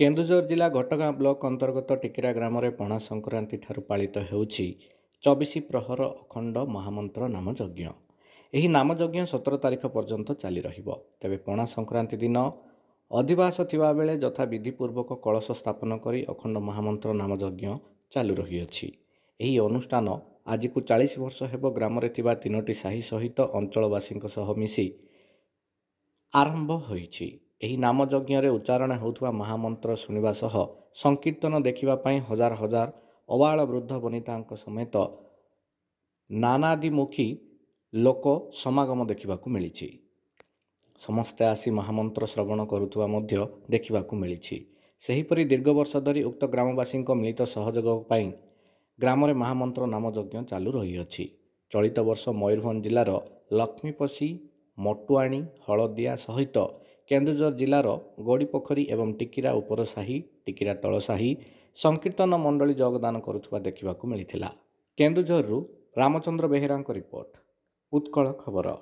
କେନ୍ଦୁଝର ଜିଲ୍ଲା ଘଟଗାଁ ବ୍ଲକ ଅନ୍ତର୍ଗତ ଟିକିରା ଗ୍ରାମରେ ପଣା ସଂକ୍ରାନ୍ତି ଠାରୁ ପାଳିତ ହେଉଛି ଚବିଶ ପ୍ରହର ଅଖଣ୍ଡ ମହାମନ୍ତ୍ର ନାମଯଜ୍ଞ ଏହି ନାମଯଜ୍ଞ ସତର ତାରିଖ ପର୍ଯ୍ୟନ୍ତ ଚାଲି ରହିବ ତେବେ ପଣା ସଂକ୍ରାନ୍ତି ଦିନ ଅଧିବାସ ଥିବାବେଳେ ଯଥା ବିଧିପୂର୍ବକ କଳସ ସ୍ଥାପନ କରି ଅଖଣ୍ଡ ମହାମନ୍ତ୍ର ନାମଯଜ୍ଞ ଚାଲୁ ରହିଅଛି ଏହି ଅନୁଷ୍ଠାନ ଆଜିକୁ ଚାଳିଶ ବର୍ଷ ହେବ ଗ୍ରାମରେ ଥିବା ତିନୋଟି ସାହି ସହିତ ଅଞ୍ଚଳବାସୀଙ୍କ ସହ ମିଶି ଆରମ୍ଭ ହୋଇଛି ଏହି ନାମ ଯଜ୍ଞରେ ଉଚ୍ଚାରଣ ହେଉଥିବା ମହାମନ୍ତ୍ର ଶୁଣିବା ସହ ସଂକୀର୍ତ୍ତନ ଦେଖିବା ପାଇଁ ହଜାର ହଜାର ଅବାଳ ବୃଦ୍ଧ ବନିତାଙ୍କ ସମେତ ନାନାଦିମୁଖୀ ଲୋକ ସମାଗମ ଦେଖିବାକୁ ମିଳିଛି ସମସ୍ତେ ଆସି ମହାମନ୍ତ୍ର ଶ୍ରବଣ କରୁଥିବା ମଧ୍ୟ ଦେଖିବାକୁ ମିଳିଛି ସେହିପରି ଦୀର୍ଘ ବର୍ଷ ଧରି ଉକ୍ତ ଗ୍ରାମବାସୀଙ୍କ ମିଳିତ ସହଯୋଗ ପାଇଁ ଗ୍ରାମରେ ମହାମନ୍ତ୍ର ନାମଯଜ୍ଞ ଚାଲୁ ରହିଅଛି ଚଳିତ ବର୍ଷ ମୟୂରଭଞ୍ଜ ଜିଲ୍ଲାର ଲକ୍ଷ୍ମୀପଷି ମଟୁଆଣି ହଳଦିଆ ସହିତ କେନ୍ଦୁଝର ଜିଲ୍ଲାର ଗୋଡ଼ିପୋଖରୀ ଏବଂ ଟିକିରା ଉପର ସାହି ଟିକିରା ତଳସାହି ସଂକୀର୍ତ୍ତନ ମଣ୍ଡଳୀ ଯୋଗଦାନ କରୁଥିବା ଦେଖିବାକୁ ମିଳିଥିଲା କେନ୍ଦୁଝରରୁ ରାମଚନ୍ଦ୍ର ବେହେରାଙ୍କ ରିପୋର୍ଟ ଉତ୍କଳ ଖବର